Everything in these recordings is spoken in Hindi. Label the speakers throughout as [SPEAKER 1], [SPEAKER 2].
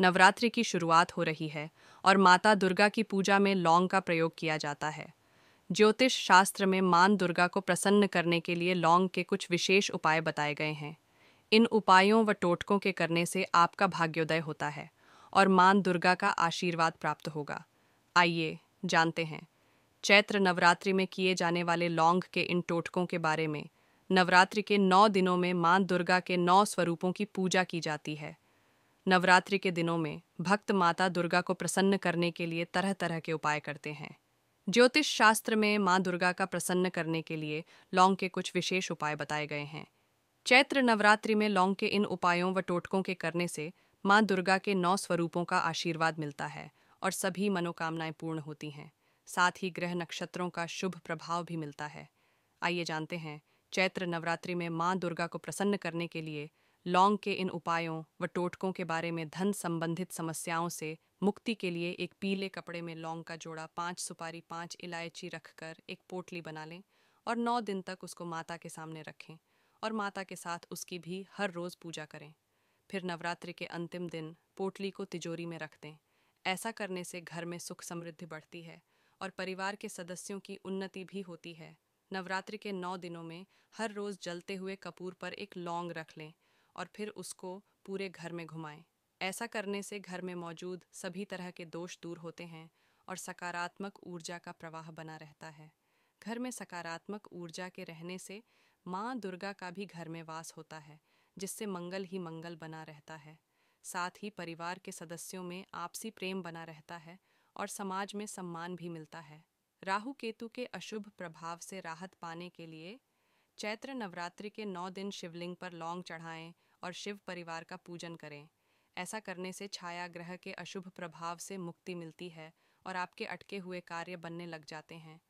[SPEAKER 1] नवरात्रि की शुरुआत हो रही है और माता दुर्गा की पूजा में लौंग का प्रयोग किया जाता है ज्योतिष शास्त्र में मान दुर्गा को प्रसन्न करने के लिए लौंग के कुछ विशेष उपाय बताए गए हैं इन उपायों व टोटकों के करने से आपका भाग्योदय होता है और मान दुर्गा का आशीर्वाद प्राप्त होगा आइए जानते हैं चैत्र नवरात्रि में किए जाने वाले लौंग के इन टोटकों के बारे में नवरात्रि के नौ दिनों में मां दुर्गा के नौ स्वरूपों की पूजा की जाती है नवरात्रि के दिनों में भक्त माता दुर्गा को प्रसन्न करने के लिए तरह तरह के उपाय करते हैं ज्योतिष शास्त्र में माँ दुर्गा का प्रसन्न करने के लिए लौंग के कुछ विशेष उपाय बताए गए हैं चैत्र नवरात्रि में लौंग के इन उपायों व टोटकों के करने से माँ दुर्गा के नौ स्वरूपों का आशीर्वाद मिलता है और सभी मनोकामनाएं पूर्ण होती हैं साथ ही ग्रह नक्षत्रों का शुभ प्रभाव भी मिलता है आइए जानते हैं चैत्र नवरात्रि में माँ दुर्गा को प्रसन्न करने के लिए लौंग के इन उपायों व टोटकों के बारे में धन संबंधित समस्याओं से मुक्ति के लिए एक पीले कपड़े में लौंग का जोड़ा पांच सुपारी पांच इलायची रखकर एक पोटली बना लें और नौ दिन तक उसको माता के सामने रखें और माता के साथ उसकी भी हर रोज़ पूजा करें फिर नवरात्रि के अंतिम दिन पोटली को तिजोरी में रख दें ऐसा करने से घर में सुख समृद्धि बढ़ती है और परिवार के सदस्यों की उन्नति भी होती है नवरात्रि के नौ दिनों में हर रोज़ जलते हुए कपूर पर एक लौंग रख लें और फिर उसको पूरे घर में घुमाएं ऐसा करने से घर में मौजूद सभी तरह के दोष दूर होते हैं और सकारात्मक ऊर्जा का प्रवाह बना रहता है घर में सकारात्मक ऊर्जा के रहने से माँ दुर्गा का भी घर में वास होता है जिससे मंगल ही मंगल बना रहता है साथ ही परिवार के सदस्यों में आपसी प्रेम बना रहता है और समाज में सम्मान भी मिलता है राहु केतु के अशुभ प्रभाव से राहत पाने के लिए चैत्र नवरात्रि के नौ दिन शिवलिंग पर लौंग चढ़ाएं और शिव परिवार का पूजन करें ऐसा करने से छाया ग्रह के अशुभ प्रभाव से मुक्ति मिलती है और आपके अटके हुए कार्य बनने लग जाते हैं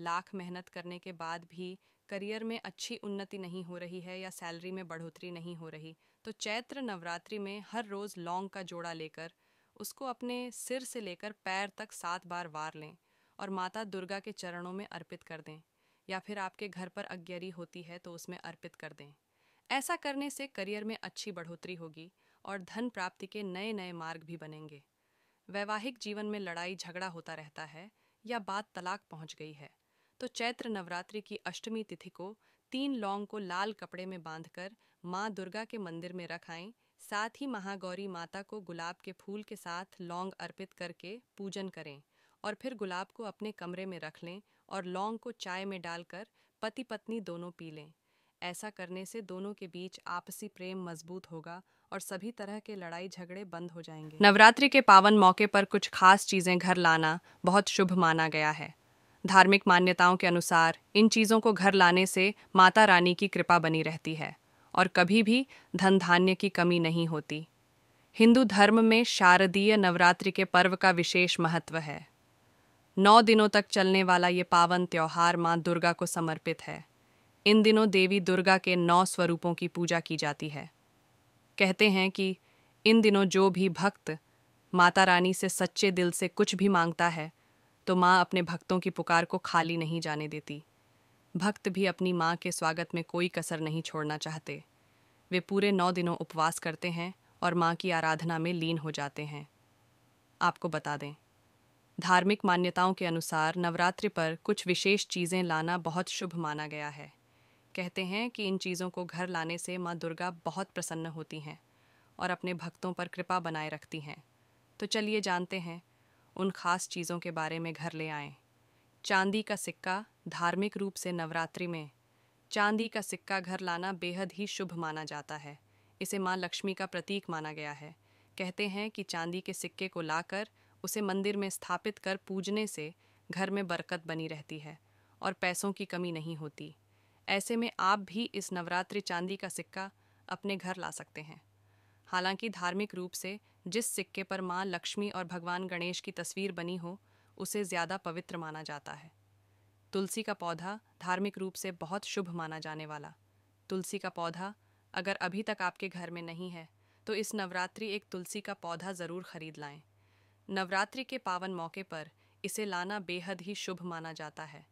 [SPEAKER 1] लाख मेहनत करने के बाद भी करियर में अच्छी उन्नति नहीं हो रही है या सैलरी में बढ़ोतरी नहीं हो रही तो चैत्र नवरात्रि में हर रोज़ लौंग का जोड़ा लेकर उसको अपने सिर से लेकर पैर तक सात बार वार लें और माता दुर्गा के चरणों में अर्पित कर दें या फिर आपके घर पर अज्ञरी होती है तो उसमें अर्पित कर दें ऐसा करने से करियर में अच्छी बढ़ोतरी होगी और धन प्राप्ति के नए नए मार्ग भी बनेंगे वैवाहिक जीवन में लड़ाई झगड़ा होता रहता है या बात तलाक पहुंच गई है तो चैत्र नवरात्रि की अष्टमी तिथि को तीन लौंग को लाल कपड़े में बांधकर माँ दुर्गा के मंदिर में रखाएं साथ ही महागौरी माता को गुलाब के फूल के साथ लौंग अर्पित करके पूजन करें और फिर गुलाब को अपने कमरे में रख लें और लौंग को चाय में डालकर पति पत्नी दोनों पी लें ऐसा करने से दोनों के बीच आपसी प्रेम मजबूत होगा और सभी तरह के लड़ाई झगड़े बंद हो जाएंगे नवरात्रि के पावन मौके पर कुछ खास चीज़ें घर लाना बहुत शुभ माना गया है धार्मिक मान्यताओं के अनुसार इन चीज़ों को घर लाने से माता रानी की कृपा बनी रहती है और कभी भी धन धान्य की कमी नहीं होती हिंदू धर्म में शारदीय नवरात्रि के पर्व का विशेष महत्व है नौ दिनों तक चलने वाला ये पावन त्यौहार माँ दुर्गा को समर्पित है इन दिनों देवी दुर्गा के नौ स्वरूपों की पूजा की जाती है कहते हैं कि इन दिनों जो भी भक्त माता रानी से सच्चे दिल से कुछ भी मांगता है तो माँ अपने भक्तों की पुकार को खाली नहीं जाने देती भक्त भी अपनी माँ के स्वागत में कोई कसर नहीं छोड़ना चाहते वे पूरे नौ दिनों उपवास करते हैं और माँ की आराधना में लीन हो जाते हैं आपको बता दें धार्मिक मान्यताओं के अनुसार नवरात्रि पर कुछ विशेष चीज़ें लाना बहुत शुभ माना गया है कहते हैं कि इन चीज़ों को घर लाने से माँ दुर्गा बहुत प्रसन्न होती हैं और अपने भक्तों पर कृपा बनाए रखती हैं तो चलिए जानते हैं उन खास चीज़ों के बारे में घर ले आएँ चांदी का सिक्का धार्मिक रूप से नवरात्रि में चांदी का सिक्का घर लाना बेहद ही शुभ माना जाता है इसे माँ लक्ष्मी का प्रतीक माना गया है कहते हैं कि चांदी के सिक्के को लाकर उसे मंदिर में स्थापित कर पूजने से घर में बरकत बनी रहती है और पैसों की कमी नहीं होती ऐसे में आप भी इस नवरात्रि चांदी का सिक्का अपने घर ला सकते हैं हालांकि धार्मिक रूप से जिस सिक्के पर माँ लक्ष्मी और भगवान गणेश की तस्वीर बनी हो उसे ज़्यादा पवित्र माना जाता है तुलसी का पौधा धार्मिक रूप से बहुत शुभ माना जाने वाला तुलसी का पौधा अगर अभी तक आपके घर में नहीं है तो इस नवरात्रि एक तुलसी का पौधा ज़रूर खरीद लाएं। नवरात्रि के पावन मौके पर इसे लाना बेहद ही शुभ माना जाता है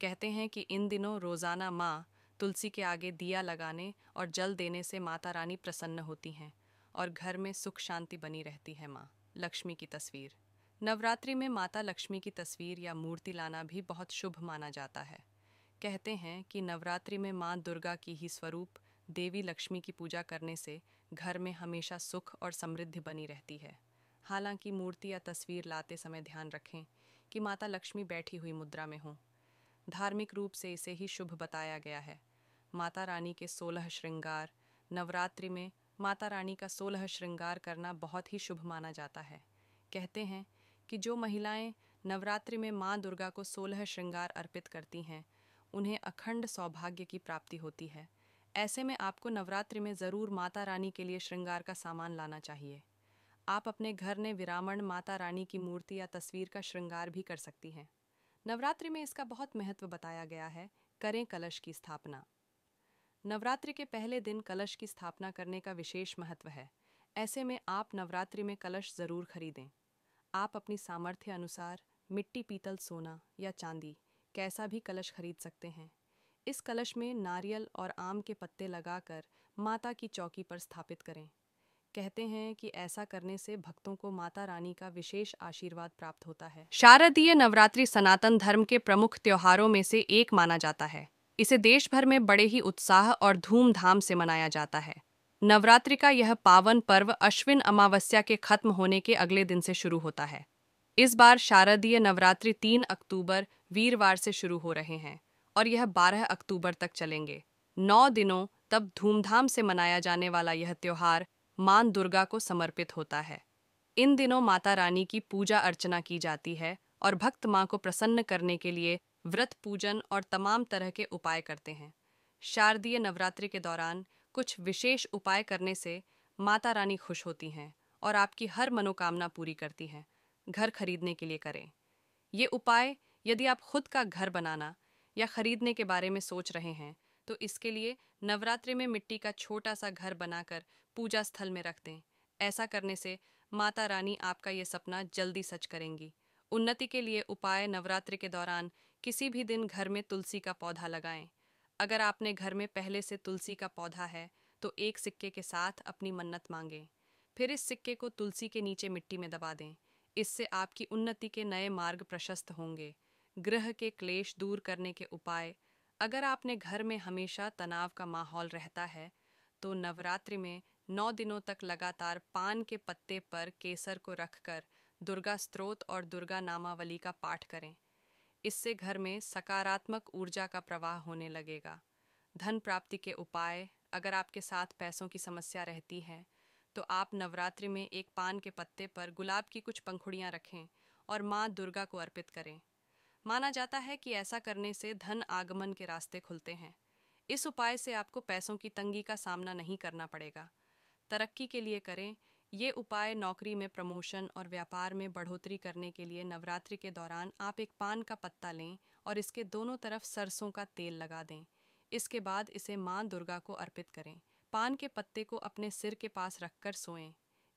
[SPEAKER 1] कहते हैं कि इन दिनों रोज़ाना माँ तुलसी के आगे दिया लगाने और जल देने से माता रानी प्रसन्न होती हैं और घर में सुख शांति बनी रहती है माँ लक्ष्मी की तस्वीर नवरात्रि में माता लक्ष्मी की तस्वीर या मूर्ति लाना भी बहुत शुभ माना जाता है कहते हैं कि नवरात्रि में माँ दुर्गा की ही स्वरूप देवी लक्ष्मी की पूजा करने से घर में हमेशा सुख और समृद्धि बनी रहती है हालांकि मूर्ति या तस्वीर लाते समय ध्यान रखें कि माता लक्ष्मी बैठी हुई मुद्रा में हों धार्मिक रूप से इसे ही शुभ बताया गया है माता रानी के सोलह श्रृंगार नवरात्रि में माता रानी का सोलह श्रृंगार करना बहुत ही शुभ माना जाता है कहते हैं कि जो महिलाएं नवरात्रि में माँ दुर्गा को सोलह श्रृंगार अर्पित करती हैं उन्हें अखंड सौभाग्य की प्राप्ति होती है ऐसे में आपको नवरात्रि में ज़रूर माता रानी के लिए श्रृंगार का सामान लाना चाहिए आप अपने घर में विरामण माता रानी की मूर्ति या तस्वीर का श्रृंगार भी कर सकती हैं नवरात्रि में इसका बहुत महत्व बताया गया है करें कलश की स्थापना नवरात्रि के पहले दिन कलश की स्थापना करने का विशेष महत्व है ऐसे में आप नवरात्रि में कलश ज़रूर खरीदें आप अपनी सामर्थ्य अनुसार मिट्टी पीतल सोना या चांदी कैसा भी कलश खरीद सकते हैं इस कलश में नारियल और आम के पत्ते लगाकर माता की चौकी पर स्थापित करें कहते हैं कि ऐसा करने से भक्तों को माता रानी का विशेष आशीर्वाद प्राप्त होता है शारदीय नवरात्रि सनातन धर्म के प्रमुख त्योहारों में से एक माना जाता है इसे देश भर में बड़े ही उत्साह और धूमधाम से मनाया जाता है नवरात्रि का यह पावन पर्व अश्विन अमावस्या के खत्म होने के अगले दिन से शुरू होता है इस बार शारदीय नवरात्रि तीन अक्टूबर वीरवार से शुरू हो रहे हैं और यह बारह अक्टूबर तक चलेंगे नौ दिनों तब धूमधाम से मनाया जाने वाला यह त्योहार मान दुर्गा को समर्पित होता है इन दिनों माता रानी की पूजा अर्चना की जाती है और भक्त माँ को प्रसन्न करने के लिए व्रत पूजन और तमाम तरह के उपाय करते हैं शारदीय नवरात्रि के दौरान कुछ विशेष उपाय करने से माता रानी खुश होती हैं और आपकी हर मनोकामना पूरी करती हैं घर खरीदने के लिए करें ये उपाय यदि आप खुद का घर बनाना या खरीदने के बारे में सोच रहे हैं तो इसके लिए नवरात्रि में मिट्टी का छोटा सा घर बनाकर पूजा स्थल में रख दें ऐसा करने से माता रानी आपका ये सपना जल्दी सच करेंगी उन्नति के लिए उपाय नवरात्रि के दौरान किसी भी दिन घर में तुलसी का पौधा लगाएं अगर आपने घर में पहले से तुलसी का पौधा है तो एक सिक्के के साथ अपनी मन्नत मांगें फिर इस सिक्के को तुलसी के नीचे मिट्टी में दबा दें इससे आपकी उन्नति के नए मार्ग प्रशस्त होंगे ग्रह के क्लेश दूर करने के उपाय अगर आपने घर में हमेशा तनाव का माहौल रहता है तो नवरात्रि में नौ दिनों तक लगातार पान के पत्ते पर केसर को रखकर दुर्गा स्त्रोत और दुर्गा नामावली का पाठ करें इससे घर में सकारात्मक ऊर्जा का प्रवाह होने लगेगा धन प्राप्ति के उपाय अगर आपके साथ पैसों की समस्या रहती है तो आप नवरात्रि में एक पान के पत्ते पर गुलाब की कुछ पंखुड़ियाँ रखें और माँ दुर्गा को अर्पित करें माना जाता है कि ऐसा करने से धन आगमन के रास्ते खुलते हैं इस उपाय से आपको पैसों की तंगी का सामना नहीं करना पड़ेगा तरक्की के लिए करें ये उपाय नौकरी में प्रमोशन और व्यापार में बढ़ोतरी करने के लिए नवरात्रि के दौरान आप एक पान का पत्ता लें और इसके दोनों तरफ सरसों का तेल लगा दें इसके बाद इसे मां दुर्गा को अर्पित करें पान के पत्ते को अपने सिर के पास रखकर सोएं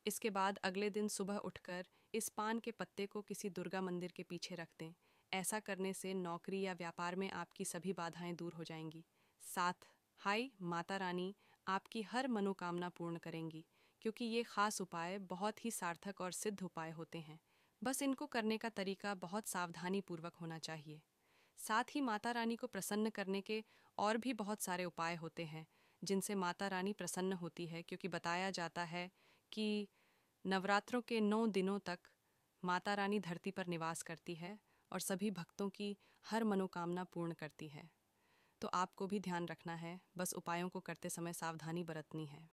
[SPEAKER 1] इसके बाद अगले दिन सुबह उठकर इस पान के पत्ते को किसी दुर्गा मंदिर के पीछे रख दें ऐसा करने से नौकरी या व्यापार में आपकी सभी बाधाएं दूर हो जाएंगी साथ हाय माता रानी आपकी हर मनोकामना पूर्ण करेंगी क्योंकि ये खास उपाय बहुत ही सार्थक और सिद्ध उपाय होते हैं बस इनको करने का तरीका बहुत सावधानीपूर्वक होना चाहिए साथ ही माता रानी को प्रसन्न करने के और भी बहुत सारे उपाय होते हैं जिनसे माता रानी प्रसन्न होती है क्योंकि बताया जाता है कि नवरात्रों के नौ दिनों तक माता रानी धरती पर निवास करती है और सभी भक्तों की हर मनोकामना पूर्ण करती है तो आपको भी ध्यान रखना है बस उपायों को करते समय सावधानी बरतनी है